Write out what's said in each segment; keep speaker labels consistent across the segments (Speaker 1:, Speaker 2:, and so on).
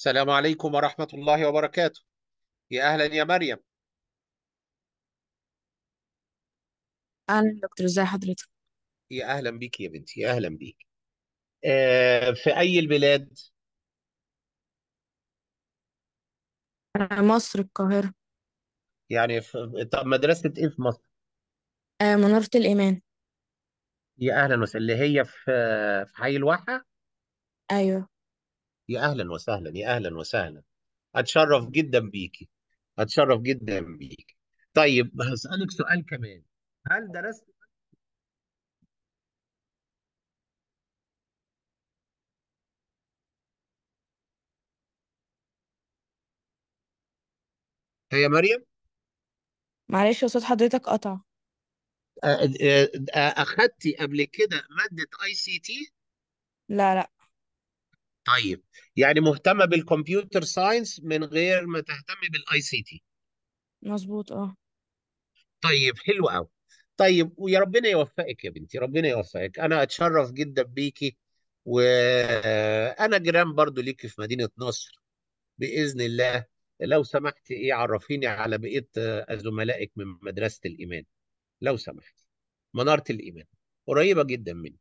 Speaker 1: السلام عليكم ورحمة الله وبركاته يا أهلا يا مريم أهلا دكتور ازي حضرتك يا أهلا بيك يا بنتي يا أهلا بيك آه، في أي البلاد مصر القاهرة يعني في... طب مدرسة إيه في مصر آه، منارة الإيمان يا أهلا وسهلا اللي هي في في حي الواحة أيوه يا اهلا وسهلا يا اهلا وسهلا اتشرف جدا بيكي اتشرف جدا بيكي طيب هسألك سؤال كمان هل درست هي مريم معلش يا صوت حضرتك قطع اخدتي قبل كده مادة اي سي تي لا لا طيب يعني مهتمة بالكمبيوتر ساينس من غير ما تهتم بالاي سي تي مظبوط اه طيب حلو قوي طيب ويا ربنا يوفقك يا بنتي ربنا يوفقك انا اتشرف جدا بيكي وانا جيران برضو ليكي في مدينة نصر بإذن الله لو سمحت ايه عرفيني على بقية زملائك من مدرسة الإيمان لو سمحت منارة الإيمان قريبة جدا مني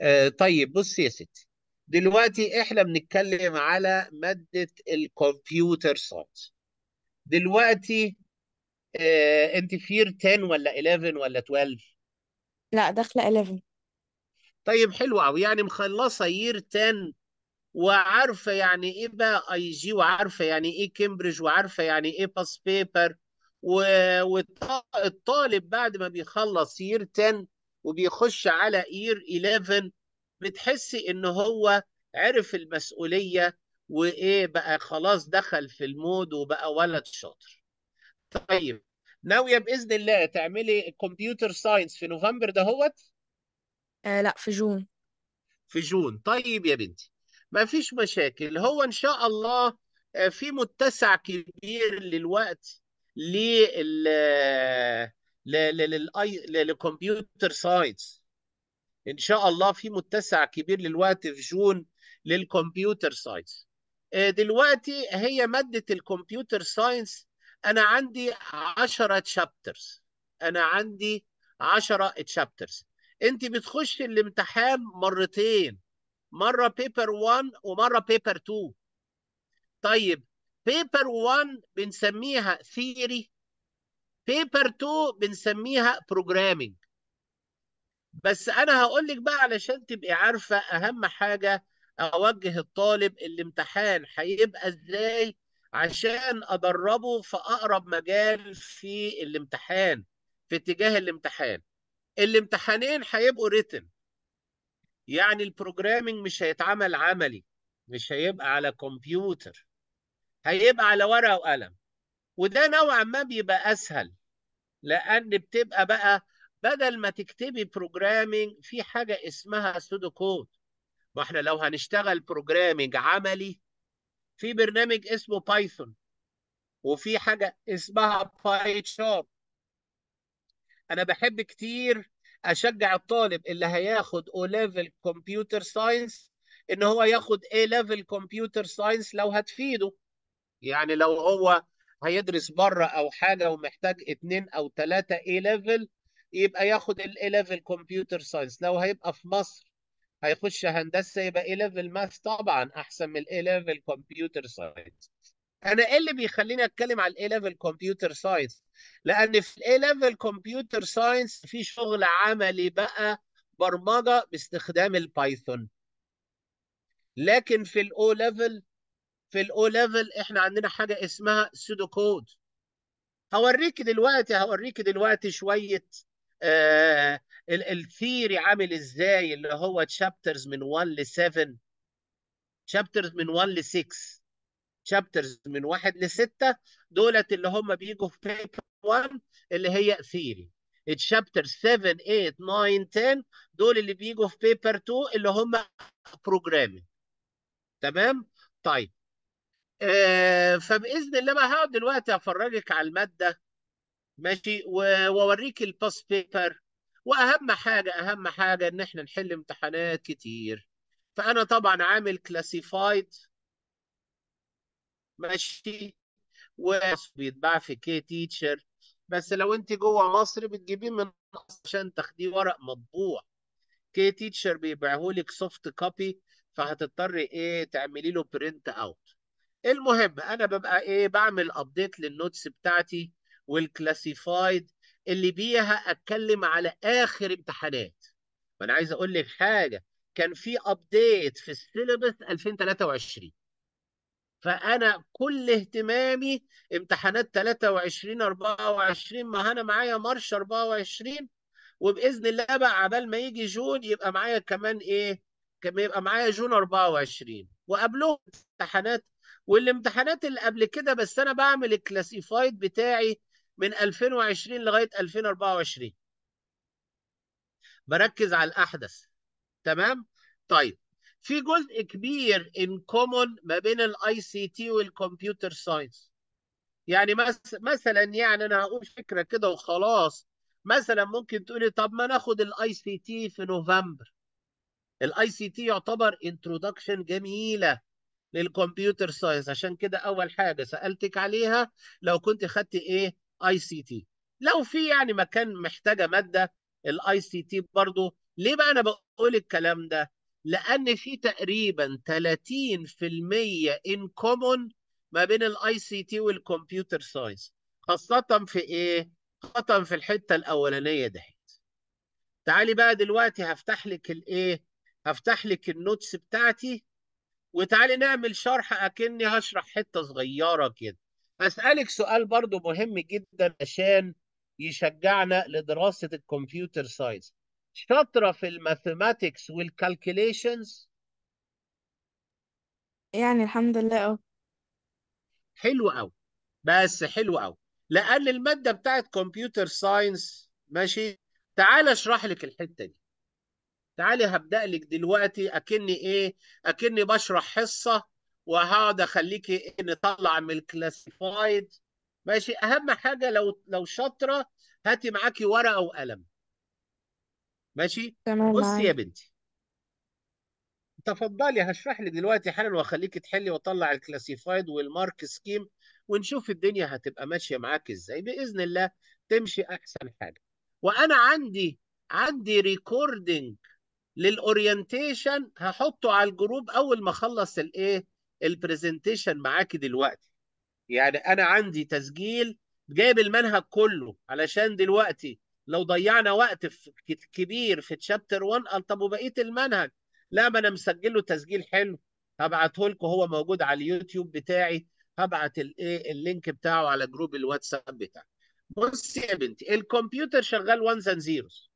Speaker 1: آه، طيب بصي يا ستي دلوقتي احنا بنتكلم على ماده الكمبيوتر ساينس دلوقتي آه انت في 10 ولا 11 ولا 12 لا داخله 11 طيب حلو قوي يعني مخلصه يير 10 وعارفه يعني ايه بقى اي جي وعارفه يعني ايه كامبريدج وعارفه يعني ايه باس بيبر والطالب بعد ما بيخلص يير 10 وبيخش على يير 11 بتحسي ان هو عرف المسؤوليه وايه بقى خلاص دخل في المود وبقى ولد شاطر طيب ناويه باذن الله تعملي كمبيوتر ساينس في نوفمبر دهوت آه لا في جون في جون طيب يا بنتي ما فيش مشاكل هو ان شاء الله آه، في متسع كبير للوقت آه، للكمبيوتر ساينس ان شاء الله في متسع كبير للوقت في جون للكمبيوتر ساينس آه، دلوقتي هي ماده الكمبيوتر ساينس انا عندي 10 تشابترز انا عندي 10 تشابترز انت بتخش الامتحان مرتين مره بيبر 1 ومره بيبر 2 طيب بيبر 1 بنسميها ثيري بيبر 2 بنسميها بروجرامينج بس انا هقول لك بقى علشان تبقي عارفه اهم حاجه اوجه الطالب الامتحان هيبقى ازاي عشان ادربه في اقرب مجال في الامتحان في اتجاه الامتحان الامتحانين هيبقوا ريتن يعني البروجرامينج مش هيتعمل عملي مش هيبقى على كمبيوتر هيبقى على ورقه وقلم وده نوعا ما بيبقى اسهل لان بتبقى بقى بدل ما تكتبي بروجرامينج في حاجه اسمها سودو كود ما احنا لو هنشتغل بروجرامينج عملي في برنامج اسمه بايثون وفي حاجه اسمها باي شارت انا بحب كتير اشجع الطالب اللي هياخد او ليفل كمبيوتر ساينس ان هو ياخد اي ليفل كمبيوتر ساينس لو هتفيده يعني لو هو هيدرس بره او حاجه ومحتاج اتنين او تلاته اي ليفل يبقى ياخد ال ليفل كمبيوتر ساينس لو هيبقى في مصر هيخش هندسه يبقى اي ليفل ماث طبعا احسن من الاي ليفل كمبيوتر ساينس انا ايه اللي بيخليني اتكلم على الاي ليفل كمبيوتر ساينس لان في الاي ليفل كمبيوتر ساينس في شغل عملي بقى برمجه باستخدام البايثون لكن في الاو ليفل في الاو ليفل احنا عندنا حاجه اسمها سودو كود هوريك دلوقتي هوريك دلوقتي شويه آه الثيري عامل ازاي اللي هو تشابترز من 1 ل 7 تشابترز من 1 ل 6 تشابترز من 1 ل 6 دولت اللي هم بيجوا في بيبر 1 اللي هي ثيري تشابترز 7 8 9 10 دول اللي بيجوا في بيبر 2 اللي هم بروجرامينج تمام طيب آه فباذن الله بقى هقعد دلوقتي افرجك على الماده ماشي واوريك الباس بيبر واهم حاجه اهم حاجه ان احنا نحل امتحانات كتير فانا طبعا عامل كلاسيفايد ماشي وبيتباع في كي تيتشر بس لو انت جوه مصر بتجيبيه من مصر عشان تاخديه ورق مطبوع كي تيتشر بيبيعهولك سوفت كوبي فهتضطري ايه تعملي له برنت اوت المهم انا ببقى ايه بعمل ابديت للنوتس بتاعتي والكلاسيفايد اللي بيها اتكلم على اخر امتحانات وانا عايز اقول لك حاجه كان في ابديت في السيلابس 2023 فانا كل اهتمامي امتحانات 23 24 ما انا معايا مارش 24 وباذن الله بقى عبال ما يجي جون يبقى معايا كمان ايه كمان يبقى معايا جون 24 وقبلهم امتحانات والامتحانات اللي قبل كده بس انا بعمل الكلاسيفايد بتاعي من 2020 لغايه 2024 بركز على الاحدث تمام طيب في جزء كبير ان كومون ما بين الاي سي تي والكمبيوتر ساينس يعني مثلا يعني انا هقول فكره كده وخلاص مثلا ممكن تقولي طب ما ناخد الاي سي تي في نوفمبر الاي سي تي يعتبر introduction جميله للكمبيوتر ساينس عشان كده اول حاجه سالتك عليها لو كنت خدت ايه اي سي تي لو في يعني مكان محتاجه ماده الاي سي تي برضه ليه بقى انا بقول الكلام ده لان في تقريبا 30% ان كومون ما بين الاي سي تي والكمبيوتر ساينس خاصه في ايه خاصه في الحته الاولانيه دهيت تعالي بقى دلوقتي هفتح لك الايه هفتح لك النوتس بتاعتي وتعالي نعمل شرح اكني هشرح حته صغيره كده أسألك سؤال برضو مهم جدا عشان يشجعنا لدراسة الكمبيوتر ساينس شاطرة في الماثيماتكس والكالكوليشنز يعني الحمد لله أو. حلو قوي بس حلو قوي لأن المادة بتاعت كمبيوتر ساينس ماشي تعال اشرح لك الحتة دي تعالي هبدأ لك دلوقتي أكني إيه أكني بشرح حصة وهقعد اخليكي نطلع من الكلاسيفايد ماشي اهم حاجه لو لو شاطره هاتي معاكي ورقه وقلم ماشي تمام بصي يا بنتي تفضلي هشرح لك دلوقتي حالا واخليكي تحلي واطلع الكلاسيفايد والمارك سكيم ونشوف الدنيا هتبقى ماشيه معاك ازاي باذن الله تمشي احسن حاجه وانا عندي عندي ريكوردنج للاورينتيشن هحطه على الجروب اول ما اخلص الايه البرزنتيشن معاكي دلوقتي يعني انا عندي تسجيل جايب المنهج كله علشان دلوقتي لو ضيعنا وقت في كبير في تشابتر 1 قال طب وبقيه المنهج لا ما انا مسجل له تسجيل حلو هبعته لكم هو موجود على اليوتيوب بتاعي هبعت الايه اللينك بتاعه على جروب الواتساب بتاعي بصي يا بنتي الكمبيوتر شغال وانز اند زيروز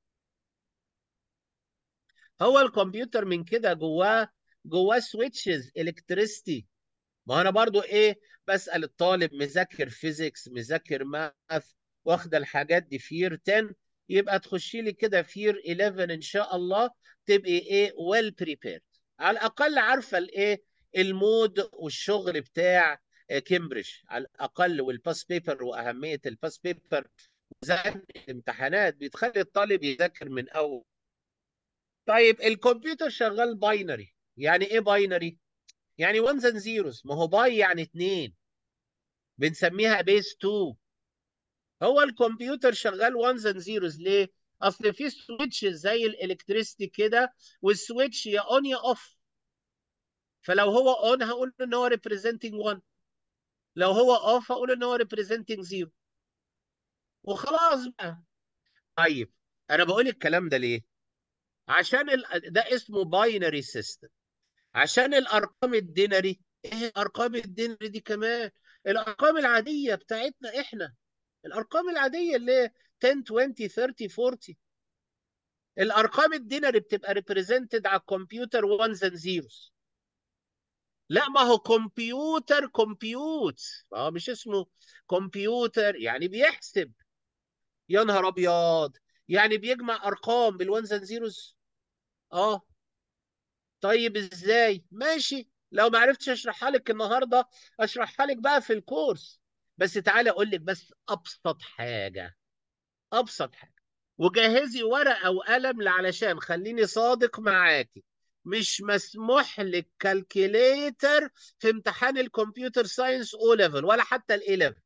Speaker 1: هو الكمبيوتر من كده جواه جواه سويتشز الكتريستي ما انا برضو ايه بسال الطالب مذاكر فيزيكس مذاكر ماث واخد الحاجات دي في يير 10 يبقى تخشي لي كده في يير 11 ان شاء الله تبقي ايه ويل well بريبيرد على الاقل عارفه الايه المود والشغل بتاع كامبريدج على الاقل والباس بيبر واهميه الباس بيبر وزن الامتحانات بتخلي الطالب يذاكر من اول طيب الكمبيوتر شغال باينري يعني ايه باينري يعني ones اند زيروز ما هو باي يعني اتنين بنسميها بيس 2 هو الكمبيوتر شغال ones اند زيروز ليه اصل في سويتش زي الالكتريستي كده والسويتش يا اون يا اوف فلو هو اون هقول ان هو ريبريزنتنج 1 لو هو اوف هقول ان هو ريبريزنتنج 0 وخلاص بقى طيب انا بقول الكلام ده ليه عشان ده اسمه باينري سيستم عشان الارقام الديناري ايه الارقام الديناري دي كمان الارقام العاديه بتاعتنا احنا الارقام العاديه اللي 10 20 30 40 الارقام الديناري بتبقى ريبريزنتد على الكمبيوتر 1 اند زيروز لا ما هو كمبيوتر كمبيوت ما هو مش اسمه كمبيوتر يعني بيحسب يا نهار ابيض يعني بيجمع ارقام بالوانز اند زيروز اه طيب ازاي ماشي لو ما عرفتش اشرحها لك النهارده اشرحها لك بقى في الكورس بس تعالى اقول لك بس ابسط حاجه ابسط حاجه وجهزي ورقه وقلم علشان خليني صادق معاكي مش مسموح لك كالكوليتر في امتحان الكمبيوتر ساينس او ليفل ولا حتى الاي ليفل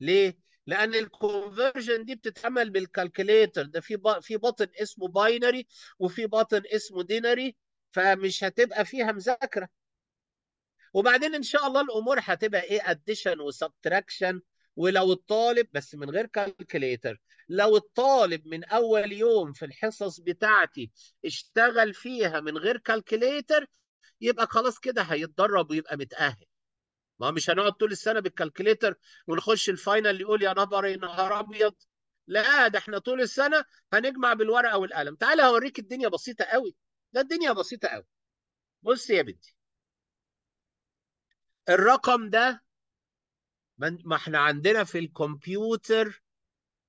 Speaker 1: ليه لان الكونفرجن دي بتتعمل بالكالكوليتر ده في في بطن اسمه باينري وفي بطن اسمه دينري فمش هتبقى فيها مذاكره وبعدين ان شاء الله الامور هتبقى ايه اديشن وسبتراكشن ولو الطالب بس من غير كالكليتر لو الطالب من اول يوم في الحصص بتاعتي اشتغل فيها من غير كالكليتر يبقى خلاص كده هيتدرب ويبقى متاهل ما مش هنقعد طول السنه بالكالكليتر ونخش الفاينل يقول يا نبر يا إيه، نهار ابيض لا ده احنا طول السنه هنجمع بالورقه والقلم تعالى هوريك الدنيا بسيطه قوي ده الدنيا بسيطه قوي بص يا بنتي الرقم ده ما احنا عندنا في الكمبيوتر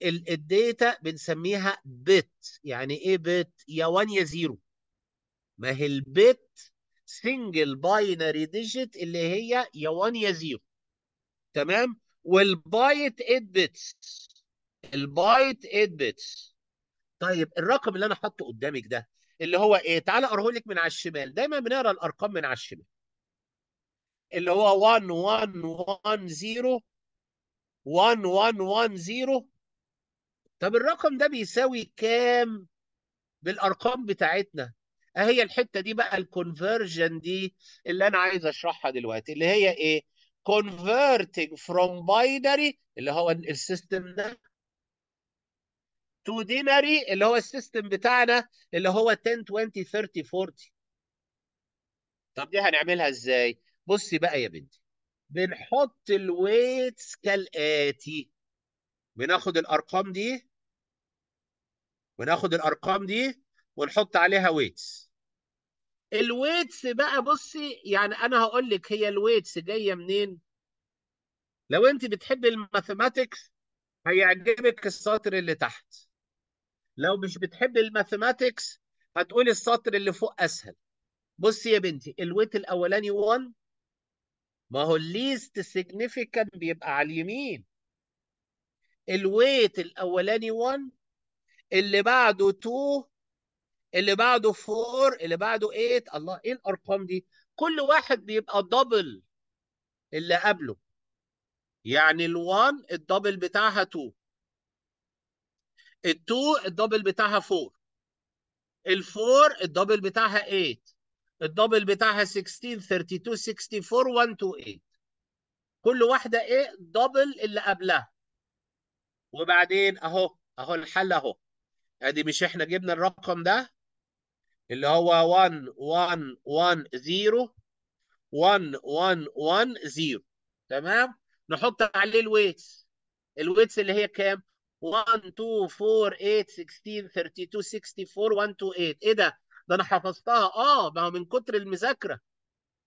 Speaker 1: الداتا بنسميها بت يعني ايه بت يا 1 يا 0 ما هي البت سنجل باينري ديجيت اللي هي يا 1 يا 0 تمام والبايت 8 بتس البايت 8 بتس طيب الرقم اللي انا حاطه قدامك ده اللي هو ايه تعالى اقراه لك من على الشمال دايما بنقرا الارقام من على الشمال اللي هو 1 1 1 0 1 1 1 0 طب الرقم ده بيساوي كام بالارقام بتاعتنا اهي الحته دي بقى الكونفرجن دي اللي انا عايز اشرحها دلوقتي اللي هي ايه converting from binary اللي هو السيستم ده تو ديناري اللي هو السيستم بتاعنا اللي هو 10 20 30 40 طب دي هنعملها ازاي؟ بصي بقى يا بنتي بنحط الويتس كالآتي بناخد الأرقام دي بناخد الأرقام دي ونحط عليها ويتس الويتس بقى بصي يعني أنا هقول لك هي الويتس جاية منين؟ لو أنت بتحبي الماثيماتكس هيعجبك السطر اللي تحت لو مش بتحب الماثيماتكس هتقولي السطر اللي فوق اسهل بصي يا بنتي الويت الاولاني 1 ما هو الليست سيجنيفيكانت بيبقى على اليمين الويت الاولاني 1 اللي بعده 2 اللي بعده 4 اللي بعده 8 الله ايه الارقام دي كل واحد بيبقى دبل اللي قبله يعني ال1 الدبل بتاعها 2 ال2 الدبل بتاعها 4 ال4 الدبل بتاعها 8 الدبل بتاعها 16 32 64 128 كل واحده ايه دبل اللي قبلها وبعدين اهو اهو الحل اهو ادي مش احنا جبنا الرقم ده اللي هو 1 1 1 0 1 1 1 0 تمام نحط عليه الويتس الويتس اللي هي كام 1 8 16 32 64 ايه ده؟ ده انا حفظتها اه ما هو من كتر المذاكره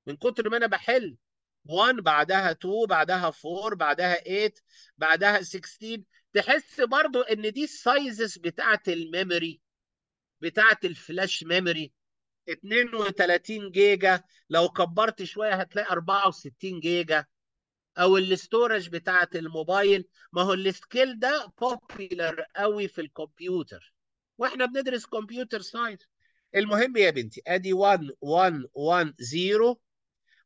Speaker 1: من كتر ما انا بحل 1 بعدها 2 بعدها 4 بعدها 8 بعدها 16 تحس برضو ان دي السايزز بتاعت الميموري بتاعت الفلاش ميموري 32 جيجا لو كبرت شويه هتلاقي 64 جيجا او الاستورج بتاعه الموبايل ما هو السكيل ده بوبيلر قوي في الكمبيوتر واحنا بندرس كمبيوتر ساينس المهم يا بنتي ادي 1 1 1 0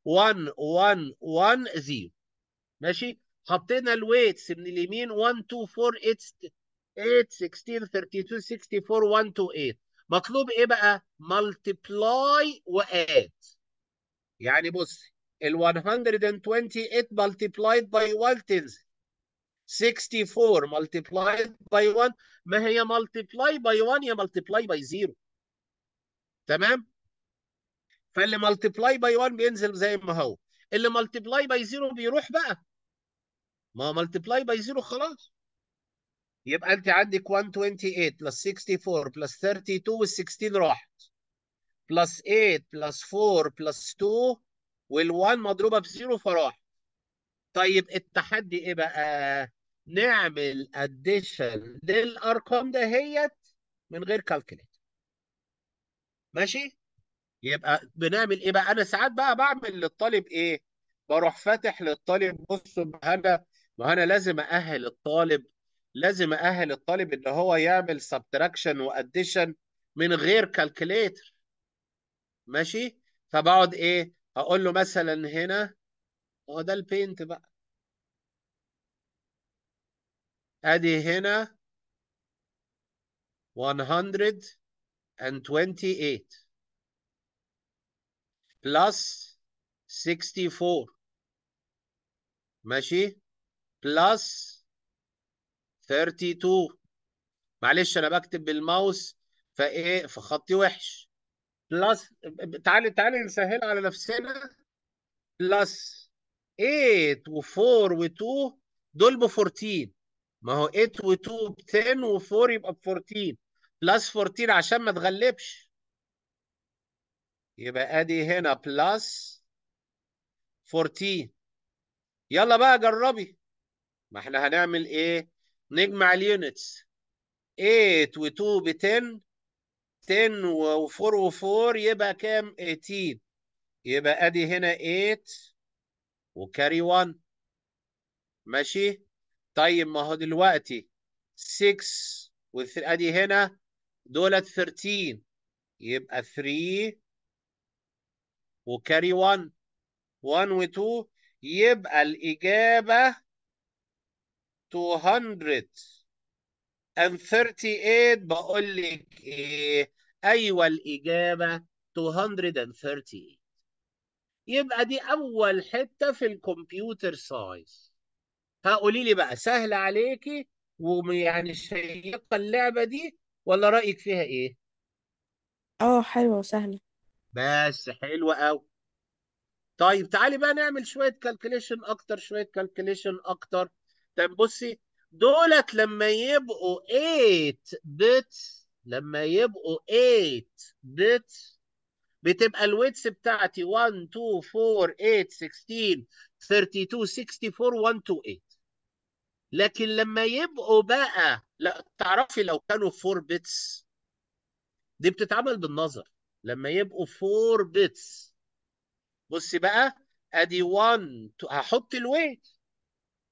Speaker 1: 1 1 1 0 ماشي حطينا الويتس من اليمين 1 2 4 8 8 16 32 64 1 2 8 مطلوب ايه بقى مالتيبلاي واد يعني بصي ال 128 multiplied by 1 تنزل 64 multiplied by 1 ما هي multiply by 1 يا multiply by 0 تمام فاللي multiply by 1 بينزل زي ما هو اللي multiply by 0 بيروح بقى ما multiply by 0 خلاص يبقى انت عندك 128 plus 64 plus 32 و 16 راحت plus 8 plus 4 plus 2 وال1 مضروبه في 0 فراح طيب التحدي ايه بقى نعمل اديشن للارقام دهيت من غير كالكليت ماشي يبقى بنعمل ايه بقى انا ساعات بقى بعمل للطالب ايه بروح فاتح للطالب بص انا ما انا لازم ااهل الطالب لازم ااهل الطالب ان هو يعمل سبتراكشن واديشن من غير كالكليتر ماشي فبقعد ايه هقول له مثلا هنا هو ده البينت بقى ادي هنا 128 plus 64 ماشي plus 32 معلش انا بكتب بالماوس فايه فخطي وحش بلس تعالي تعالي نسهل على نفسنا بلس 8 و4 و2 دول ب 14 ما هو 8 و2 ب 10 و4 يبقى ب 14 بلس 14 عشان ما تغلبش يبقى ادي هنا بلس 14 يلا بقى جربي ما احنا هنعمل ايه نجمع اليونتس 8 و2 ب 10 10 و4 و4 يبقى كام 18 يبقى ادي هنا 8 وكاري 1 ماشي طيب ما هو دلوقتي 6 ادي هنا دولت 13 يبقى 3 وكاري 1 1 و2 يبقى الإجابة 200 and 38 بقول لك ايه ايوه الاجابه 238 يبقى دي اول حته في الكمبيوتر ساينس هقولي لي بقى سهله عليكي ويعني شيقه اللعبه دي ولا رايك فيها ايه اه حلوه وسهله بس حلوه قوي طيب تعالي بقى نعمل شويه كالكوليشن اكتر شويه كالكوليشن اكتر طب بصي دولت لما يبقوا 8 بت لما يبقوا 8 بت بتبقى الويتس بتاعتي 1 2 4 8 16 32 64 1 2 8 لكن لما يبقوا بقى لا تعرفي لو كانوا 4 بتس دي بتتعمل بالنظر لما يبقوا 4 بتس بصي بقى ادي 1 هحط الويت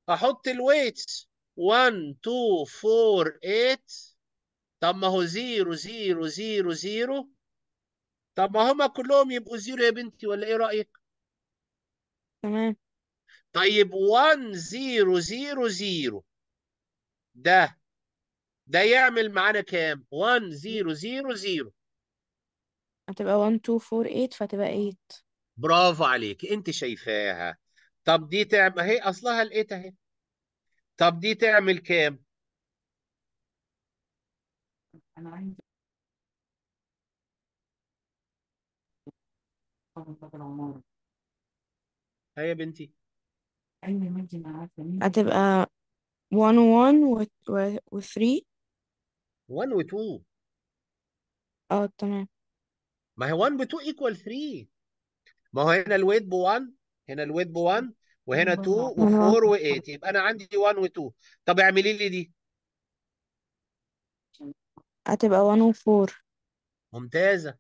Speaker 1: هحط الويتس 1 2 4 8 طب ما هو 0 0 0 0 طب ما هما كلهم يبقوا زيرو يا بنتي ولا ايه رأيك؟ تمام طيب 1 0 0 0 ده ده يعمل معانا كام؟ 1 0 0 0 هتبقى 1 2 4 8 فتبقى 8 برافو عليك انت شايفاها طب دي تعمل اهي اصلها الايت اهي طب دي تعمل كام؟ انا عايز هيا يا بنتي هتبقى 1 و 1 و 3 1 و 2 اه تمام ما هي 1 ب 2 ايكوال 3 ما هو هنا الويت ب 1 هنا الويت ب 1 وهنا 2 و4 و8 يبقى انا عندي 1 و2 طب اعملي لي دي هتبقى 1 و4 ممتازه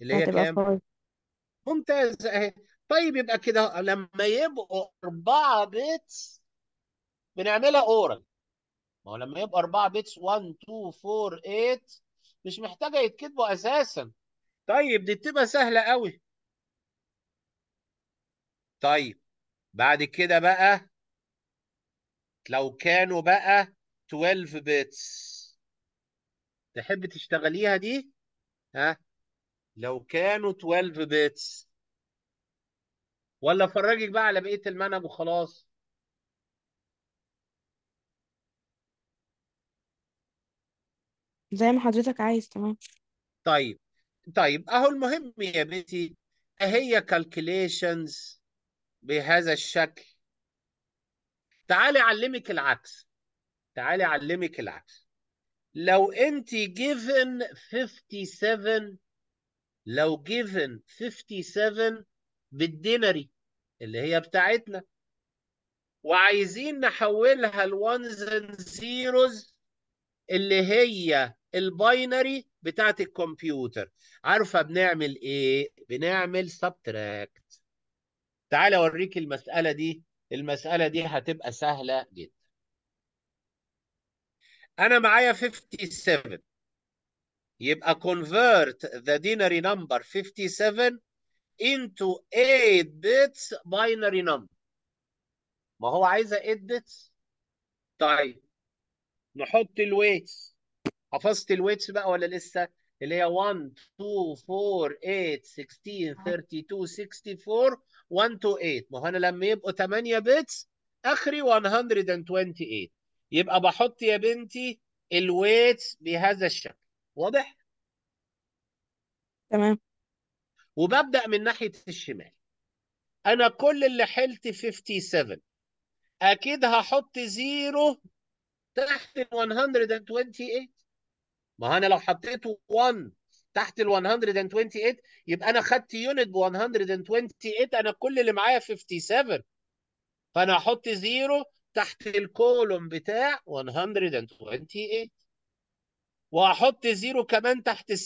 Speaker 1: اللي هي كام ممتازه اهي طيب يبقى كده لما يبقوا 4 بيتس بنعملها اورال ما هو لما يبقى 4 بيتس 1 2 4 8 مش محتاجه يتكتبوا اساسا طيب دي بتبقى سهله قوي طيب بعد كده بقى لو كانوا بقى 12 بيتس تحب تشتغليها دي ها لو كانوا 12 بيتس ولا افرجك بقى على بقيه المنهج وخلاص زي ما حضرتك عايز تمام طيب طيب اهو المهم يا بنتي اهي كالكوليشنز بهذا الشكل تعالي أعلمك العكس تعالي أعلمك العكس لو أنت given 57 لو given 57 بالديناري اللي هي بتاعتنا وعايزين نحولها الونز اند زيروز اللي هي الباينري بتاعت الكمبيوتر عارفه بنعمل ايه بنعمل سبتراكت تعالى اوريك المساله دي المساله دي هتبقى سهله جدا انا معايا 57 يبقى convert the binary number 57 into 8 bits binary number ما هو عايزه 8 bits طيب نحط الويتس حفظت الويتس بقى ولا لسه اللي هي 1 2 4 8 16 32 64 1 8 ما هو انا لما يبقوا 8 بتس اخري 128 يبقى بحط يا بنتي الويتس بهذا الشكل واضح تمام وببدا من ناحيه الشمال انا كل اللي حلت 57 اكيد هحط زيرو تحت ال 128 ما انا لو حطيت 1 تحت ال 128 يبقى انا خدت يونت ب 128 انا كل اللي معايا 57 فانا هحط زيرو تحت الكولوم بتاع 128 وهحط زيرو كمان تحت ال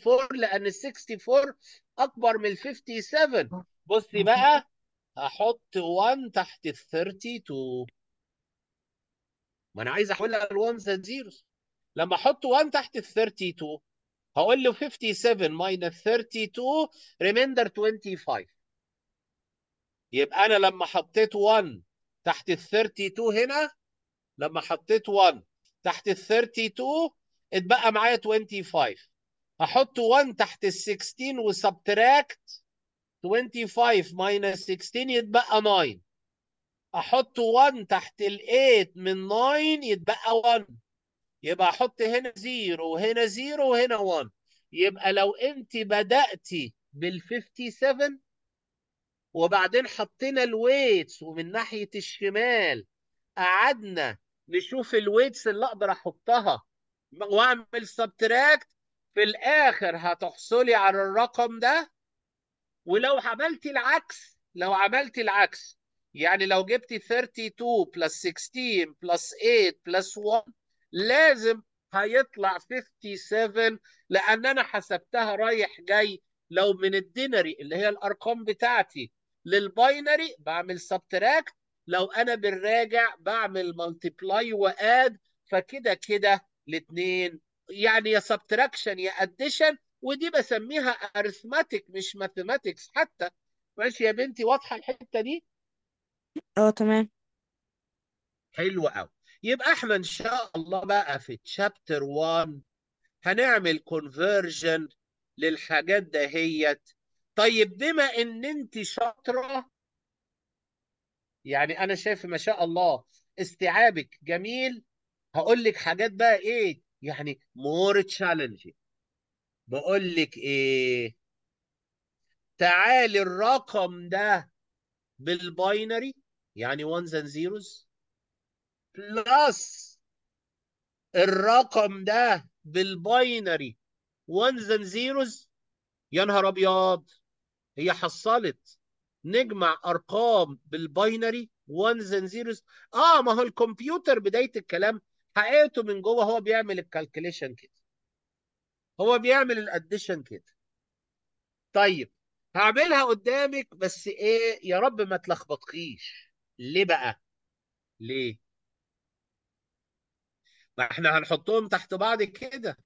Speaker 1: 64 لان ال 64 اكبر من ال 57 بصي بقى هحط 1 تحت ال 32 ما انا عايز احولها ل 1 زيروز لما احط 1 تحت ال 32 هقول له 57 ماينس 32 ريميندر 25 يبقى انا لما حطيت 1 تحت ال 32 هنا لما حطيت 1 تحت ال 32 اتبقى معايا 25 هحط 1 تحت ال 16 وسبتراكت 25 ماينس 16 يتبقى 9 احط 1 تحت ال 8 من 9 يتبقى 1 يبقى احط هنا زيرو وهنا زيرو وهنا 1 يبقى لو انت بداتي بال 57 وبعدين حطينا الويتس ومن ناحيه الشمال قعدنا نشوف الويتس اللي اقدر احطها واعمل سبتراكت في الاخر هتحصلي على الرقم ده ولو عملتي العكس لو عملتي العكس يعني لو جبتي 32 بلس 16 بلس 8 بلس 1 لازم هيطلع 57 لان انا حسبتها رايح جاي لو من الدينري اللي هي الارقام بتاعتي للباينري بعمل سبتراكت لو انا بالراجع بعمل ملتبلاي واد فكده كده الاثنين يعني يا سبتراكشن يا اديشن ودي بسميها ارثماتيك مش ماثيماتكس حتى ماشي يا بنتي واضحه الحته دي اه تمام حلو قوي يبقى احنا ان شاء الله بقى في تشابتر 1 هنعمل كونفرجن للحاجات دهيت طيب بما ان انت شاطره يعني انا شايف ما شاء الله استيعابك جميل هقول لك حاجات بقى ايه يعني مور تشالنجينج بقول لك ايه تعالي الرقم ده بالباينري يعني 1s and بلس الرقم ده بالباينري وانز اند زيروز يا نهار ابيض هي حصلت نجمع ارقام بالباينري وانز اند زيروز اه ما هو الكمبيوتر بدايه الكلام حقيقته من جوه هو بيعمل الكالكوليشن كده هو بيعمل الاديشن كده طيب هعملها قدامك بس ايه يا رب ما تلخبطكيش ليه بقى ليه ما احنا هنحطهم تحت بعض كده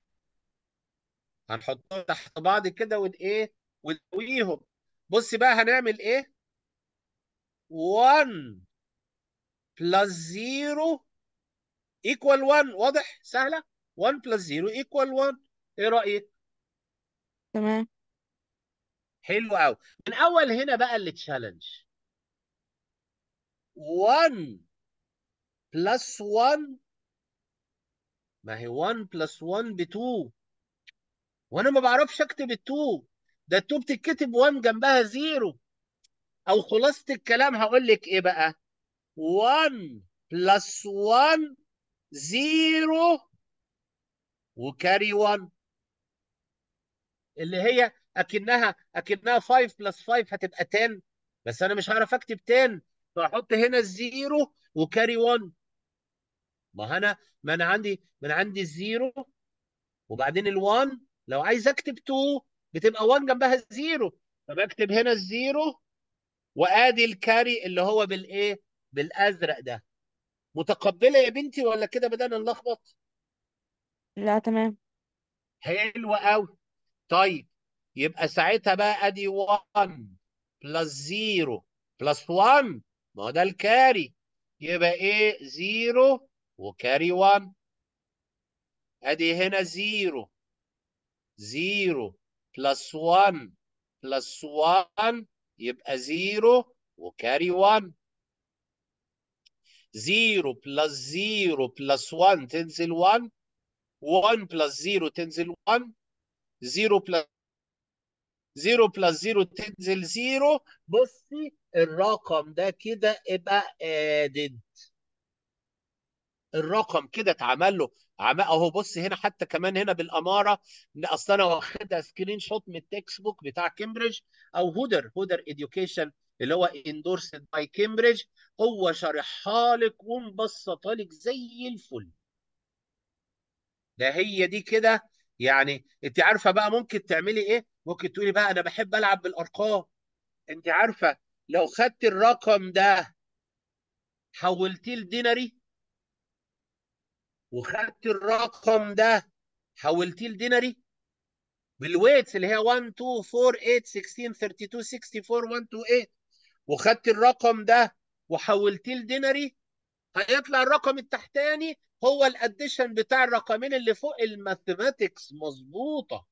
Speaker 1: هنحطهم تحت بعض كده وايه ونقويهم بص بقى هنعمل ايه 1 بلس 0 ايكوال 1 واضح سهله 1 بلس 0 ايكوال 1 ايه رايك تمام حلو قوي من اول هنا بقى اللي تشالنج 1 بلس 1 ما هي 1 بلس 1 ب 2 وانا ما بعرفش اكتب ال 2 ده ال 2 بتتكتب 1 جنبها زيرو او خلاصه الكلام هقول لك ايه بقى 1 بلس 1 زيرو وكاري 1 اللي هي اكنها اكنها 5 بلس 5 هتبقى 10 بس انا مش هعرف اكتب 10 فاحط هنا الزيرو وكاري 1 ما انا ما انا عندي ما انا عندي الزيرو وبعدين ال1 لو عايز اكتب 2 بتبقى 1 جنبها الزيرو فبكتب هنا الزيرو وادي الكاري اللي هو بالايه؟ بالازرق ده متقبله يا بنتي ولا كده بدانا نلخبط؟ لا تمام حلو قوي طيب يبقى ساعتها بقى ادي 1 بلس 0 بلس 1 ما هو ده الكاري يبقى ايه 0 وكاري 1 ادي هنا 0 0 بلس 1 بلس 1 يبقى 0 وكاري 1 0 بلس 0 بلس 1 تنزل 1 1 بلس 0 تنزل 1 0 بلس 0 بلس 0 تنزل 0 بصي الرقم ده كده ابقى ادد الرقم كده اتعمل له عم... اهو بص هنا حتى كمان هنا بالاماره اصل انا واخدها سكرين شوت من التكست بوك بتاع كامبريدج او هودر هودر اديوكيشن اللي هو اندورسد باي كامبريدج هو شارحها لك ومبسطها لك زي الفل ده هي دي كده يعني انت عارفه بقى ممكن تعملي ايه ممكن تقولي بقى انا بحب العب بالارقام انت عارفه لو خدت الرقم ده حولتيه لديناري وخدت الرقم ده حولتيه لديناري بالويتس اللي هي 1 2 4 8 16 32 64 1 2 8 وخدت الرقم ده وحولتيه لديناري هيطلع الرقم التحتاني هو الاديشن بتاع الرقمين اللي فوق الماثيماتكس مظبوطه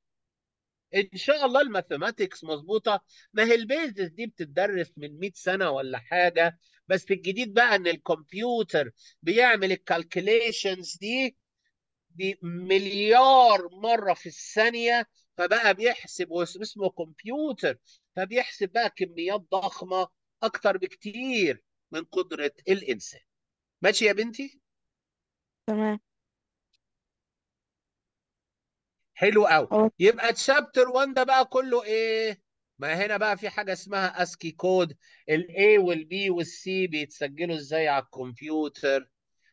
Speaker 1: ان شاء الله الماثيماتكس مظبوطه ما هي البيزس دي بتدرس من 100 سنه ولا حاجه بس الجديد بقى ان الكمبيوتر بيعمل الكالكوليشنز دي بمليار مره في الثانيه فبقى بيحسب اسمه كمبيوتر فبيحسب بقى كميات ضخمه اكتر بكتير من قدره الانسان ماشي يا بنتي تمام حلو قوي اه. يبقى تشابتر 1 ده بقى كله ايه ما هنا بقى في حاجه اسمها اسكي كود الاي والبي والسي بيتسجلوا ازاي على الكمبيوتر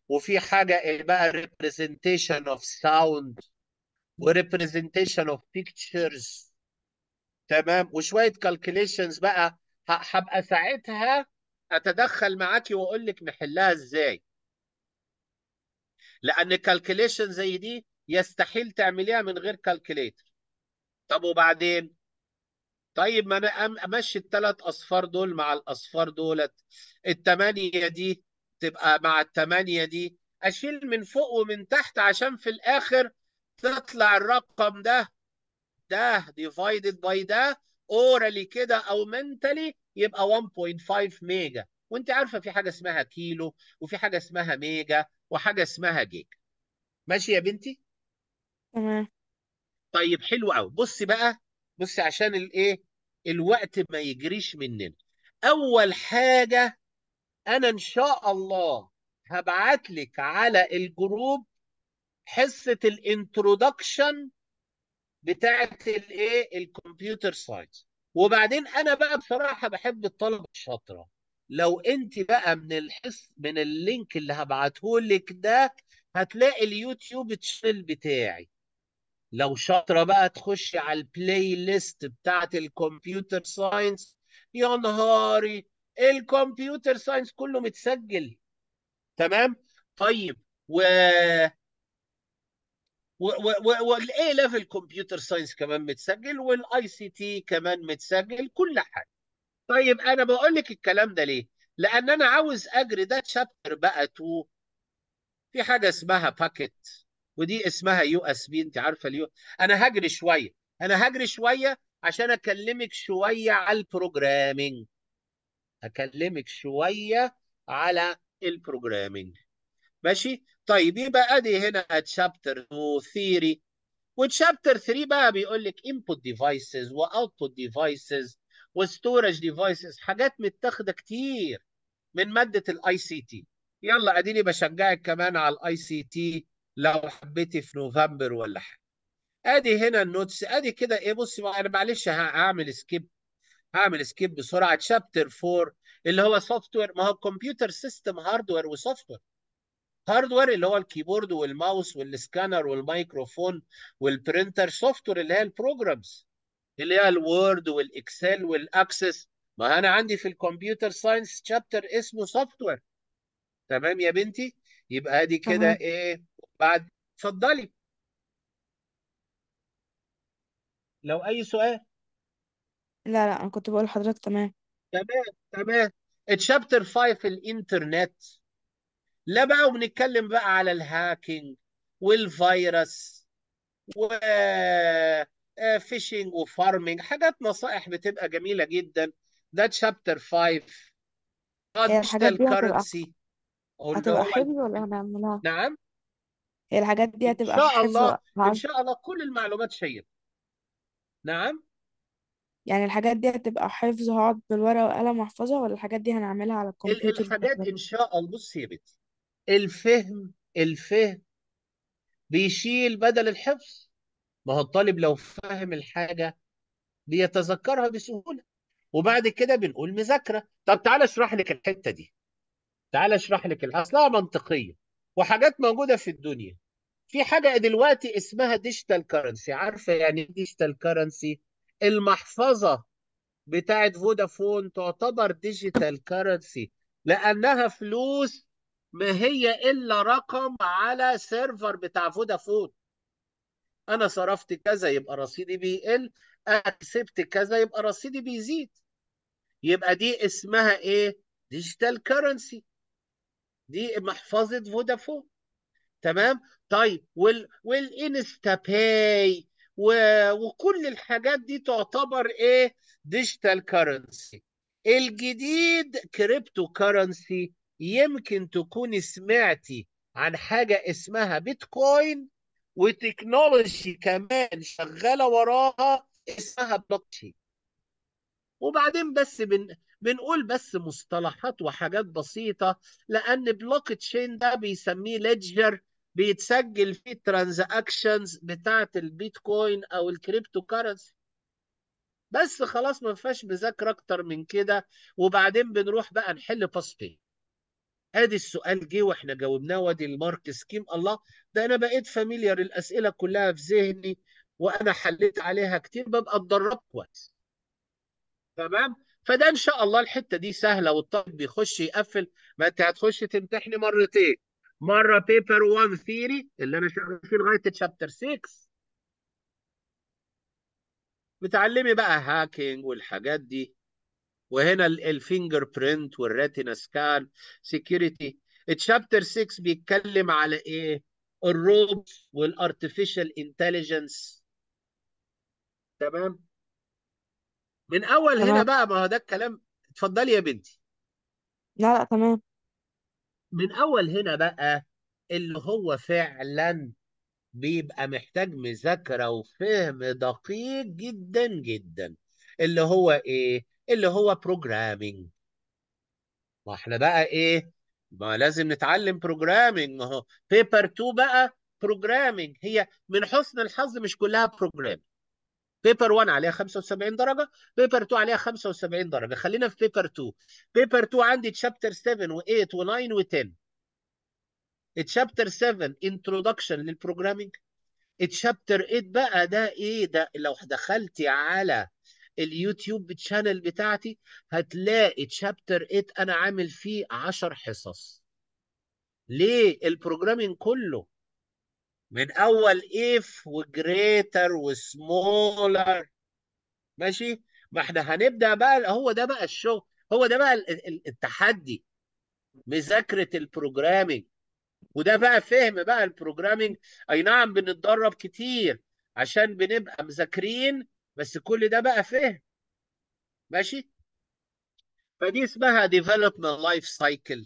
Speaker 1: وفي حاجه ايه بقى ريبريزنتيشن اوف ساوند وريبريزنتيشن اوف بيكتشرز تمام وشويه كالكوليشنز بقى هبقى ساعتها اتدخل معاكي واقول لك نحلها ازاي لان كالكوليشن زي دي يستحيل تعمليها من غير كالكليتر طب وبعدين طيب ما انا امشي الثلاث اصفار دول مع الاصفار دولت الثمانيه دي تبقى مع الثمانيه دي اشيل من فوق ومن تحت عشان في الاخر تطلع الرقم ده ده ديفايدد باي ده اورالي كده او منتلي يبقى 1.5 ميجا وانت عارفه في حاجه اسمها كيلو وفي حاجه اسمها ميجا وحاجه اسمها جيجا ماشي يا بنتي تمام طيب حلو قوي بص بقى بص عشان الايه الوقت ما يجريش مننا اول حاجه انا ان شاء الله هبعت لك على الجروب حصه الانترودكشن بتاعه الايه الكمبيوتر ساينس وبعدين انا بقى بصراحه بحب الطلبه الشاطره لو انت بقى من الحص من اللينك اللي هبعته لك ده هتلاقي اليوتيوب تشانل بتاعي لو شاطره بقى تخش على البلاي ليست بتاعت الكمبيوتر ساينس يا نهاري الكمبيوتر ساينس كله متسجل تمام طيب و و و والاي ليفل كمبيوتر ساينس كمان متسجل والاي سي تي كمان متسجل كل حاجه طيب انا بقول لك الكلام ده ليه لان انا عاوز اجري ده تشابتر بقى تو في حاجه اسمها باكيت ودي اسمها يو اس بي انت عارفه اليو انا هجري شويه انا هجري شويه عشان اكلمك شويه على البروجرامينج اكلمك شويه على البروجرامينج ماشي طيب يبقى ادي هنا تشابتر 2 ثيري وتشابتر 3 بقى بيقول لك انبوت ديفايسز واوتبوت ديفايسز وستورج ديفايسز حاجات متاخده كتير من ماده الاي سي تي يلا اديني بشجعك كمان على الاي سي تي لو حبيتي في نوفمبر ولا حاجه ادي هنا النوتس ادي كده ايه بص انا معلش هعمل سكيب هعمل سكيب بسرعه تشابتر 4 اللي هو سوفت وير ما هو الكمبيوتر سيستم هاردوير وسوفت وير هاردوير اللي هو الكيبورد والماوس والسكانر والميكروفون والبرنتر سوفت وير اللي هي البروجرامز اللي هي الوورد والاكسل والاكسس ما انا عندي في الكمبيوتر ساينس تشابتر اسمه سوفت وير تمام يا بنتي يبقى ادي كده ايه بعد اتفضلي لو اي سؤال لا لا انا كنت بقول لحضرتك تمام تمام تمام الشابتر 5 الانترنت لا بقى وبنتكلم بقى على الهاكينج والفيروس و آه، فيشنج وفارمنج حاجات نصائح بتبقى جميلة جدا ده تشابتر 5 هي الحاجات دي هتبقى oh هتبقى حلوه ولا هنعملها نعم هي الحاجات دي إن هتبقى شاء الحفظ الله إن شاء الله كل المعلومات شيقة نعم يعني الحاجات دي هتبقى حفظ هقعد بالورقة والقلم واحفظها ولا الحاجات دي هنعملها على الكمبيوتر الحاجات إن شاء الله بصي يا بنتي الفهم الفهم بيشيل بدل الحفظ ما هو الطالب لو فاهم الحاجة بيتذكرها بسهولة وبعد كده بنقول مذاكرة طب تعالى اشرح لك الحتة دي تعالى اشرح لك اصلها منطقية وحاجات موجوده في الدنيا في حاجه دلوقتي اسمها ديجيتال كرنسي عارفه يعني ديجيتال إيه كرنسي المحفظه بتاعه فودافون تعتبر ديجيتال كرنسي لانها فلوس ما هي الا رقم على سيرفر بتاع فودافون انا صرفت كذا يبقى رصيدي بيقل اكسبت كذا يبقى رصيدي بيزيد يبقى دي اسمها ايه ديجيتال كرنسي دي محفظه فودافون تمام طيب وال والانستا باي و... وكل الحاجات دي تعتبر ايه ديجيتال كرنسي الجديد كريبتو كرنسي يمكن تكوني سمعتي عن حاجه اسمها بيتكوين وتكنولوجي كمان شغاله وراها اسمها بلوكتشين وبعدين بس بن... بنقول بس مصطلحات وحاجات بسيطة لأن بلوك تشين ده بيسميه ليدجر بيتسجل فيه الترانزاكشنز بتاعة البيتكوين أو الكريبتو كارنسي بس خلاص ما فيهاش مذاكرة أكتر من كده وبعدين بنروح بقى نحل باسبي ادي السؤال جه واحنا جاوبناه وادي المارك سكيم الله ده انا بقيت فاميليار الاسئله كلها في ذهني وانا حليت عليها كتير ببقى اتدربت كويس تمام فده ان شاء الله الحته دي سهله والطالب بيخش يقفل ما انت هتخش تمتحني مرتين مره بيبر 1 ثيري اللي انا شغال فيه لغايه تشابتر 6 بتعلمي بقى هاكينج والحاجات دي وهنا الفينجر برنت والريتنا سكان سكيورتي تشابتر 6 بيتكلم على ايه الروبس والارتفيشال انتليجنس تمام من اول تمام هنا بقى ما هو ده الكلام اتفضلي يا بنتي لا لا تمام من اول هنا بقى اللي هو فعلا بيبقى محتاج مذاكرة وفهم دقيق جدا جدا اللي هو ايه اللي هو بروجرامينج ما احنا بقى ايه ما لازم نتعلم بروجرامينج ما هو بيبر 2 بقى بروجرامينج هي من حسن الحظ مش كلها بروجرامينج بيبر 1 عليها 75 درجه بيبر 2 عليها 75 درجه خلينا في بيبر 2 بيبر 2 عندي تشابتر 7 و8 و9 و10 تشابتر 7 انتروداكشن للبروجرامينج تشابتر 8 بقى ده ايه ده لو دخلتي على اليوتيوب تشانل بتاعتي هتلاقي تشابتر 8 انا عامل فيه 10 حصص ليه البروجرامينج كله من اول اف وجريتر وسمولر ماشي ما احنا هنبدا بقى هو ده بقى الشغل هو ده بقى التحدي مذاكره البروجرامينج وده بقى فهم بقى البروجرامينج اي نعم بنتدرب كتير عشان بنبقى مذاكرين بس كل ده بقى فهم ماشي فدي اسمها ديفلوبمنت لايف سايكل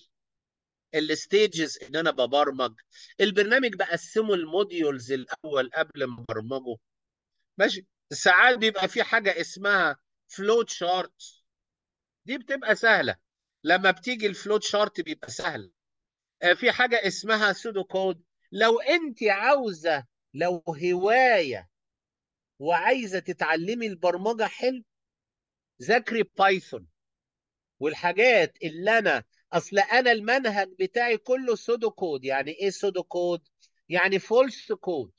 Speaker 1: الستيجز ان انا ببرمج البرنامج بقسمه الموديولز الاول قبل ما ابرمجه ماشي ساعات بيبقى في حاجه اسمها فلو تشارت دي بتبقى سهله لما بتيجي الفلو تشارت بيبقى سهل آه، في حاجه اسمها سودو كود لو انت عاوزه لو هوايه وعايزه تتعلمي البرمجه حلو ذاكري بايثون والحاجات اللي انا اصل انا المنهج بتاعي كله سودو كود يعني ايه سودو كود يعني فولس كود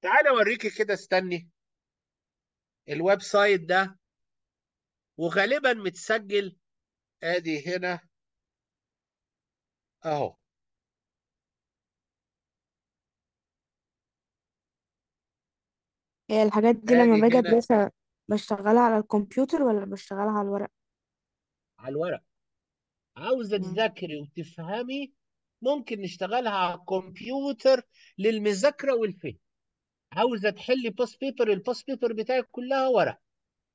Speaker 1: تعالى اوريكي كده استني الويب سايت ده وغالبا متسجل ادي هنا اهو هي إيه الحاجات دي لما باجي ادرسها بشتغلها على الكمبيوتر ولا بشتغلها على الورق على الورق عاوزه تذاكري وتفهمي ممكن نشتغلها على الكمبيوتر للمذاكره والفهم عاوزه تحلي باس بيبر الباس بيبر بتاعك كلها ورق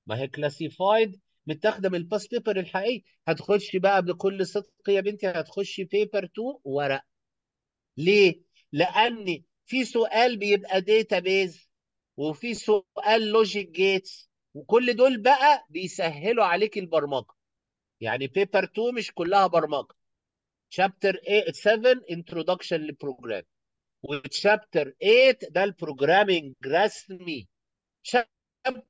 Speaker 1: ما هي كلاسيفايد متاخده من الباس بيبر الحقيقي هتخش بقى بكل صدق يا بنتي هتخش بيبر 2 ورق ليه لان في سؤال بيبقى داتا بيز وفي سؤال لوجيك جيتس وكل دول بقى بيسهلوا عليك البرمجه يعني بيبر 2 مش كلها برمجه شابتر 7 انترودكشن للبروجرام وشابتر 8 ده البروجرامينج رسمي شابتر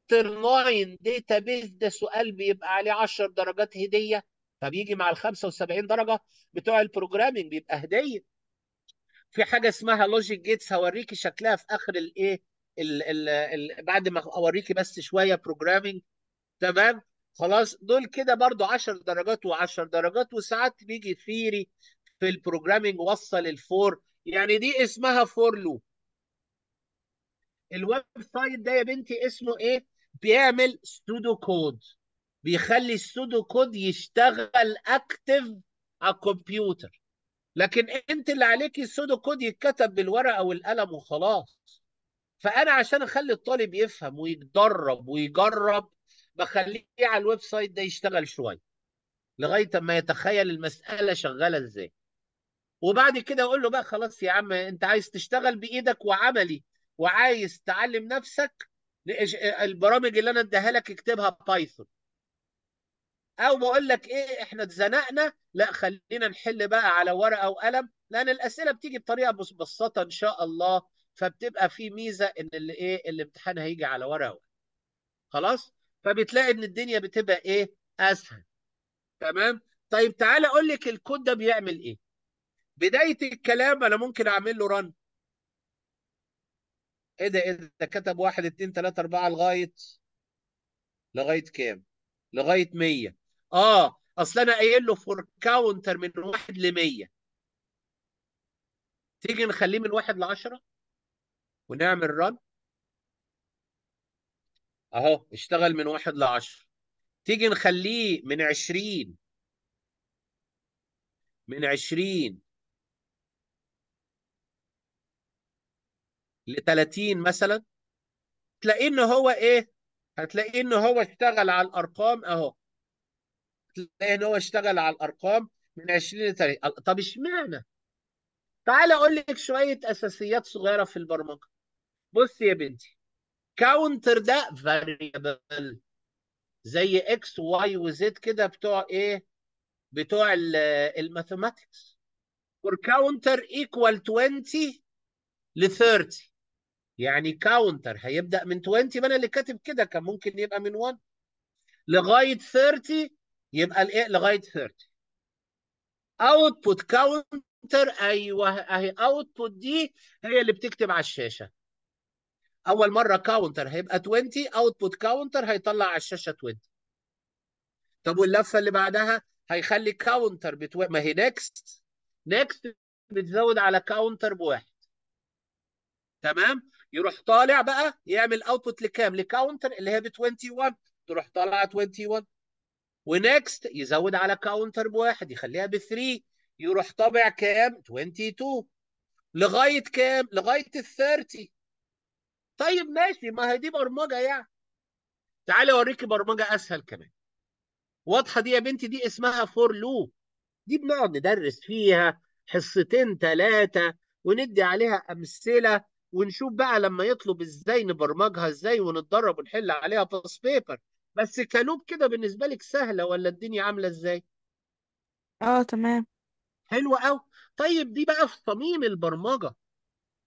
Speaker 1: 9 داتا بيز ده سؤال بيبقى عليه 10 درجات هديه فبيجي مع ال 75 درجه بتوع البروجرامينج بيبقى هديه في حاجه اسمها لوجيك جيتس هوريكي شكلها في اخر الايه بعد ما اوريكي بس شويه بروجرامينج تمام خلاص دول كده برضو 10 درجات و10 درجات وساعات بيجي ثيري في البروجرامينج وصل الفور يعني دي اسمها فور لوب الويب سايت ده يا بنتي اسمه ايه بيعمل سودو كود بيخلي السودو كود يشتغل اكتف على الكمبيوتر لكن انت اللي عليكي السودو كود يتكتب بالورقه والقلم وخلاص فانا عشان اخلي الطالب يفهم ويتدرب ويجرب بخليه على الويب سايت ده يشتغل شويه لغايه ما يتخيل المساله شغاله ازاي وبعد كده اقول له بقى خلاص يا عم انت عايز تشتغل بايدك وعملي وعايز تعلم نفسك البرامج اللي انا اديها لك اكتبها بايثون او بقول لك ايه احنا اتزنقنا لا خلينا نحل بقى على ورقه وقلم لان الاسئله بتيجي بطريقه مبسطه ان شاء الله فبتبقى في ميزه ان الايه الامتحان هيجي على ورقه وقلم خلاص فبتلاقي ان الدنيا بتبقى ايه اسهل تمام طيب تعالى اقول لك الكود ده بيعمل ايه بدايه الكلام انا ممكن اعمل له رن ايه ده ايه ده كتب 1 2 3 4 لغايه لغايه كام لغايه 100 اه اصل انا قايل له فور كاونتر من 1 ل 100 تيجي نخليه من 1 ل 10 ونعمل رن اهو اشتغل من واحد لعشر تيجي نخليه من عشرين من عشرين لتلاتين مثلا تلاقيه ان هو ايه هتلاقيه ان هو اشتغل على الارقام اهو تلاقي ان هو اشتغل على الارقام من 20 ل 30 طب اشمعنى؟ تعالى اقول لك شويه اساسيات صغيره في البرمجه. بص يا بنتي كاونتر ده فاريبل زي اكس واي وزد كده بتوع ايه بتوع الماثيماتكس فور كاونتر ايكوال 20 ل 30 يعني كاونتر هيبدا من 20 ما انا اللي كاتب كده كان ممكن يبقى من 1 لغايه 30 يبقى الايه لغايه 30 اوتبوت كاونتر ايوه اهي اوتبوت دي هي اللي بتكتب على الشاشه اول مره كاونتر هيبقى 20 اوتبوت كاونتر هيطلع على الشاشه 20 طب واللفه اللي بعدها هيخلي كاونتر بتو... ما هي نيكست نيكست بتزود على كاونتر بواحد تمام يروح طالع بقى يعمل اوتبوت لكام لكاونتر اللي هي ب 21 تروح طالعه 21 ونكست يزود على كاونتر بواحد يخليها ب 3 يروح طابع كام 22 لغايه كام لغايه ال 30 طيب ماشي ما هي دي برمجه يعني تعالى اوريكي برمجه اسهل كمان واضحه دي يا بنتي دي اسمها فور لوب دي بنقعد ندرس فيها حصتين ثلاثه وندي عليها امثله ونشوف بقى لما يطلب ازاي نبرمجها ازاي ونتدرب ونحل عليها باس بيبر بس كلوب كده بالنسبه لك سهله ولا الدنيا عامله ازاي اه تمام حلوه قوي طيب دي بقى في صميم البرمجه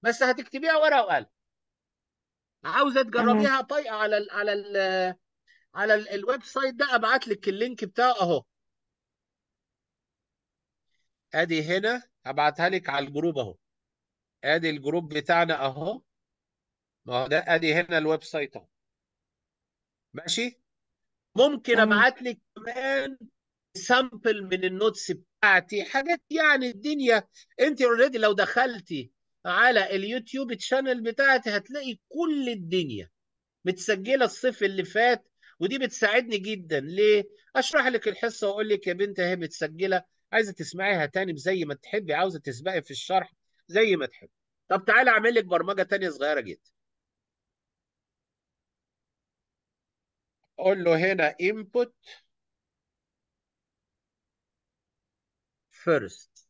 Speaker 1: بس هتكتبيها ورقه وقلم عاوزه تجربيها طايقه على الـ على الـ على ال الويب سايت ده ابعت لك اللينك بتاعه اهو ادي هنا هبعتها لك على الجروب اهو ادي الجروب بتاعنا اهو ما هو ده ادي هنا الويب سايت اهو ماشي ممكن ابعت لك كمان سامبل من النوتس بتاعتي حاجات يعني الدنيا انت اوريدي لو دخلتي على اليوتيوب تشانل بتاعتي هتلاقي كل الدنيا متسجله الصيف اللي فات ودي بتساعدني جدا ليه؟ اشرح لك الحصه واقول لك يا بنت اهي متسجله عايزه تسمعيها تاني زي ما تحبي عاوزه تسبقي في الشرح زي ما تحبي. طب تعالى اعمل لك برمجه تانيه صغيره جدا. قول له هنا input first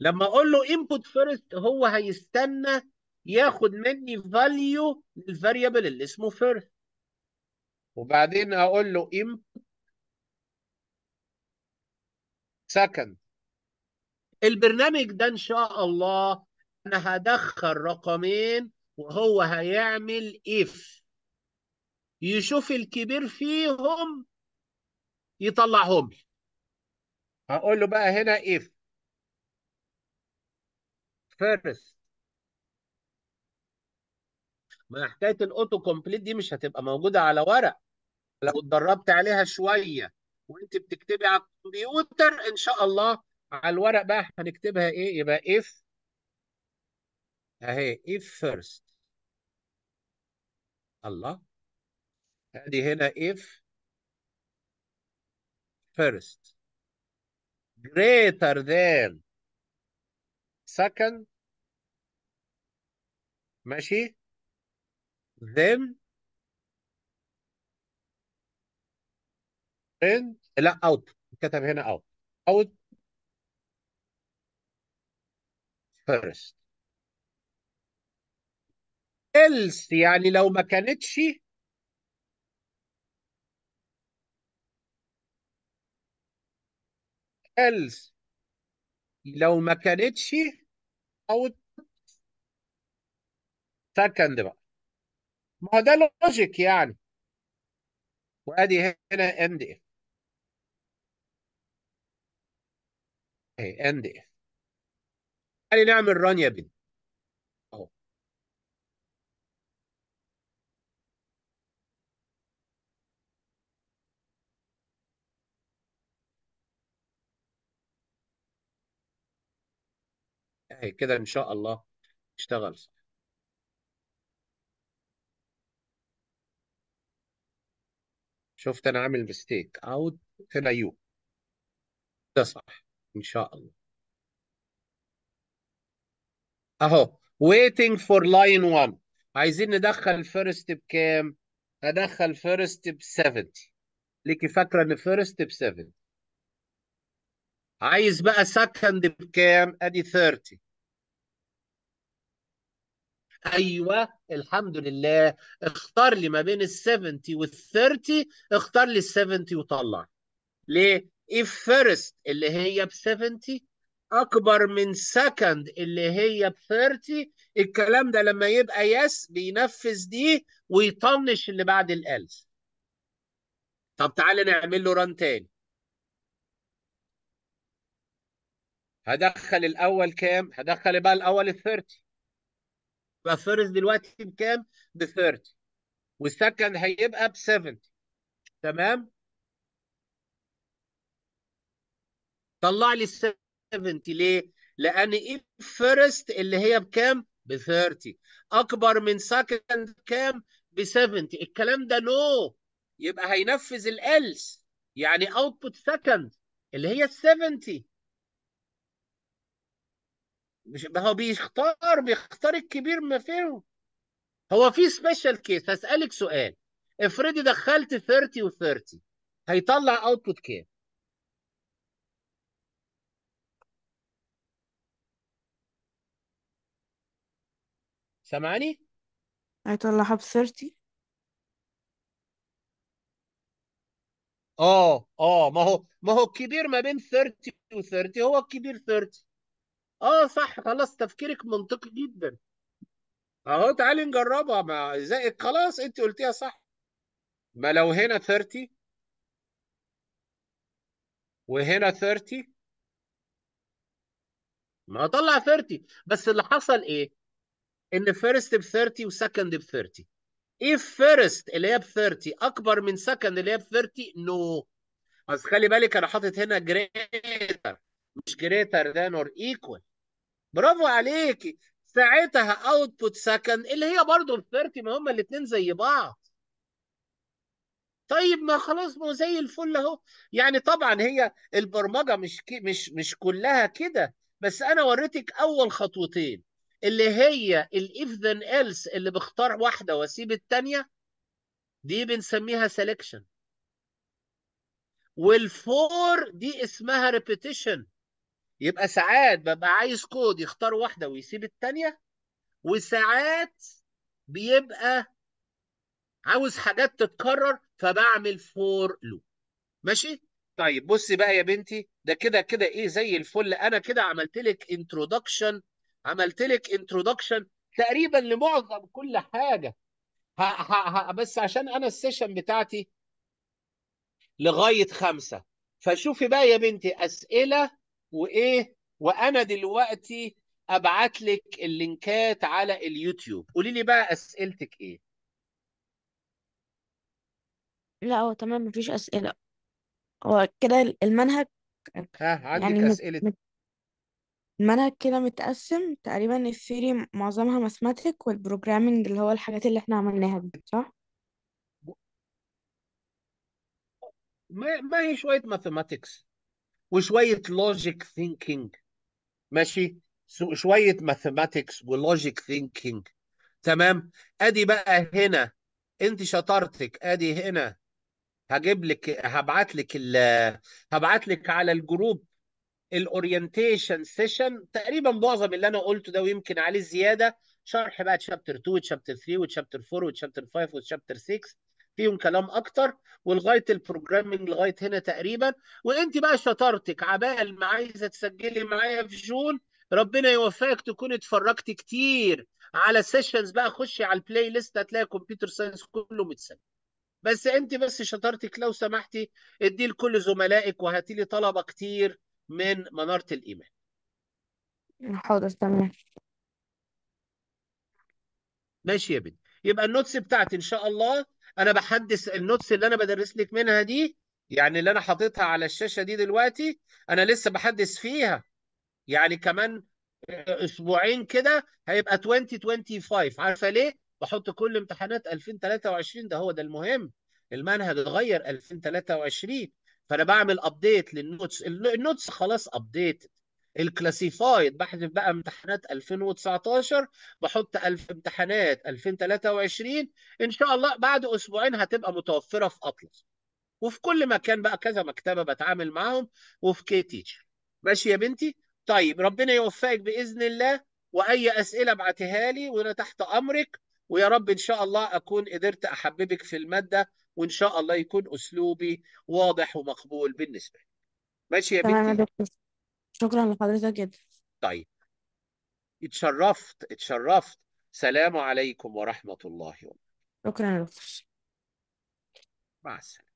Speaker 1: لما اقول له input first هو هيستنى ياخد مني فاليو للفاريبل اللي اسمه first وبعدين اقول له input second البرنامج ده ان شاء الله انا هدخل رقمين وهو هيعمل if يشوف الكبير فيهم يطلعهم لي هقول له بقى هنا if first ما حكايه الاوتو كومبليت دي مش هتبقى موجوده على ورق لو اتدربت عليها شويه وانت بتكتبي على الكمبيوتر ان شاء الله على الورق بقى هنكتبها ايه يبقى if اهي if first الله ادي هنا if first greater than سكن ماشي them in لا اوت كتب هنا اوت اوت first إلس يعني لو ما كانتش إلس لو ما كانتش او سكند بقى ما هو ده لوجيك يعني وادي هنا اند اف اند اف تعالي نعمل ران يا بنت هي كده ان شاء الله اشتغل صح شفت انا عامل مستيك اوت هنا يو ده صح ان شاء الله اهو waiting for line 1 عايزين ندخل first بكام هدخل فيرست ب 70 ليكي فاكره ان فيرست ب 70 عايز بقى سكند بكام ادي 30 ايوه الحمد لله اختار لي ما بين ال 70 وال 30 اختار لي ال 70 وطلع ليه؟ if first اللي هي ب 70 اكبر من second اللي هي ب 30 الكلام ده لما يبقى يس بينفذ دي ويطنش اللي بعد ال طب تعالى نعمل له ران تاني هدخل الاول كام هدخل بقى الاول ال 30 يبقى فيرست دلوقتي بكام؟ ب 30 والسكند هيبقى ب 70 تمام؟ طلع لي 70 ليه؟ لان ايه فيرست اللي هي بكام؟ ب 30 اكبر من سكند كام؟ ب 70 الكلام ده نو no. يبقى هينفذ الالس يعني اوتبوت سكند اللي هي ال 70 مش ما هو بيختار بيختار الكبير ما فيهم هو في سبيشال كيس هسألك سؤال افرضي دخلت 30 و30 هيطلع اوتبوت كام؟ سامعني؟ هيطلعها ب 30 اه اه ما هو ما هو الكبير ما بين 30 و30 هو الكبير 30 اه صح خلاص تفكيرك منطقي جدا اهو تعالي نجربها مع زائد خلاص انت قلتيها صح ما لو هنا 30 وهنا 30 ما طلع 30 بس اللي حصل ايه ان فيرست ب 30 وسكند ب 30 ايه فيرست اللي هي ب 30 اكبر من سكند اللي هي ب 30 نو no. بس خلي بالك انا حاطط هنا جريتر مش جريتر ذان اور ايكوال برافو عليكي ساعتها اوتبوت سكند اللي هي برضه ال 30 ما هما الاثنين زي بعض طيب ما خلاص ما هو زي الفل اهو يعني طبعا هي البرمجه مش كي مش مش كلها كده بس انا وريتك اول خطوتين اللي هي الاف ذن ايلس اللي بختار واحده واسيب الثانيه دي بنسميها سيلكشن والفور دي اسمها ريبيتيشن يبقى ساعات ببقى عايز كود يختار واحده ويسيب الثانيه وساعات بيبقى عاوز حاجات تتكرر فبعمل فور لوب ماشي طيب بصي بقى يا بنتي ده كده كده ايه زي الفل انا كده عملت لك انترودكشن عملت لك انترودكشن تقريبا لمعظم كل حاجه ها ها ها بس عشان انا السيشن بتاعتي لغايه خمسة فشوفي بقى يا بنتي اسئله وايه وانا دلوقتي ابعت لك اللينكات على اليوتيوب قولي لي بقى اسئلتك ايه لا هو تمام مفيش أسئلة هو كده المنهج ها عندك يعني مت- اسئله مت- المنهج كده متقسم تقريبا الثيري معظمها ماثماتيك والبروجرامينج اللي هو الحاجات اللي احنا عملناها دي صح؟ ما ما هي شويه ماثيماتكس وشويه لوجيك ثينكينج ماشي شويه ماثيماتكس ولوجيك ثينكينج تمام ادي بقى هنا انت شطارتك ادي هنا هجيب لك هبعت لك هبعت لك على الجروب الاورينتيشن سيشن تقريبا معظم اللي انا قلته ده ويمكن عليه زياده شرح بقى تشابتر 2 وتشابتر 3 وتشابتر 4 وتشابتر 5 وتشابتر 6 فيهم كلام اكتر ولغايه البروجرامنج لغايه هنا تقريبا وانت بقى شطارتك عبال ما عايزه تسجلي معايا في جون ربنا يوفقك تكوني اتفرجتي كتير على سيشنز بقى خشي على البلاي ليست هتلاقي كمبيوتر ساينس كله متسجل بس انت بس شطارتك لو سمحتي ادي لكل زملائك وهاتي لي طلبه كتير من مناره الايمان حاضر تمام ماشي يا بنت يبقى النوتس بتاعتي ان شاء الله انا بحدث النوتس اللي انا بدرس لك منها دي يعني اللي انا حاططها على الشاشه دي دلوقتي انا لسه بحدث فيها يعني كمان آه، اسبوعين كده هيبقى 2025 عارفه ليه؟ بحط كل امتحانات 2023 ده هو ده المهم المنهج اتغير 2023 فانا بعمل ابديت للنوتس النوتس خلاص ابديت الكلاسيفايد بحذف بقى امتحانات 2019 بحط الف امتحانات 2023 ان شاء الله بعد اسبوعين هتبقى متوفره في اطلس وفي كل مكان بقى كذا مكتبه بتعامل معاهم وفي كي تيتشر ماشي يا بنتي طيب ربنا يوفقك باذن الله واي اسئله ابعتها لي وانا تحت امرك ويا رب ان شاء الله اكون قدرت احببك في الماده وان شاء الله يكون اسلوبي واضح ومقبول بالنسبه لك ماشي يا بنتي شكرا لحضرتك جدا طيب اتشرفت اتشرفت سلام عليكم ورحمة الله وبركاته شكرا لك مع السلامة